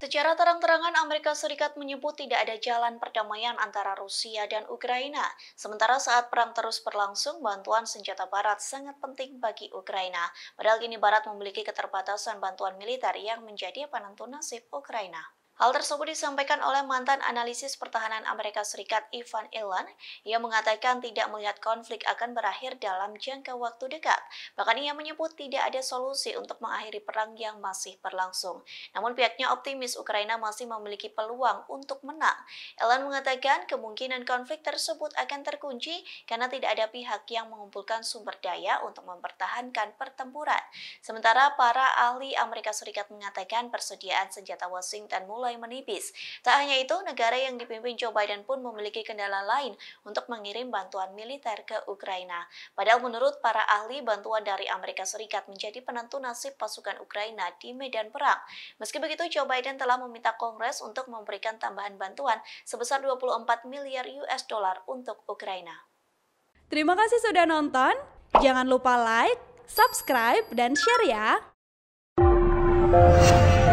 Secara terang-terangan, Amerika Serikat menyebut tidak ada jalan perdamaian antara Rusia dan Ukraina. Sementara saat perang terus berlangsung, bantuan senjata Barat sangat penting bagi Ukraina. Padahal kini Barat memiliki keterbatasan bantuan militer yang menjadi penentu nasib Ukraina. Hal tersebut disampaikan oleh mantan analisis pertahanan Amerika Serikat Ivan Ilan. Ia mengatakan tidak melihat konflik akan berakhir dalam jangka waktu dekat. Bahkan ia menyebut tidak ada solusi untuk mengakhiri perang yang masih berlangsung. Namun pihaknya optimis Ukraina masih memiliki peluang untuk menang. Ilan mengatakan kemungkinan konflik tersebut akan terkunci karena tidak ada pihak yang mengumpulkan sumber daya untuk mempertahankan pertempuran. Sementara para ahli Amerika Serikat mengatakan persediaan senjata Washington mulai mulai menipis. Tak hanya itu, negara yang dipimpin Joe Biden pun memiliki kendala lain untuk mengirim bantuan militer ke Ukraina. Padahal menurut para ahli, bantuan dari Amerika Serikat menjadi penentu nasib pasukan Ukraina di medan perang. Meski begitu, Joe Biden telah meminta Kongres untuk memberikan tambahan bantuan sebesar 24 miliar US dollar untuk Ukraina. Terima kasih sudah nonton. Jangan lupa like, subscribe, dan share ya.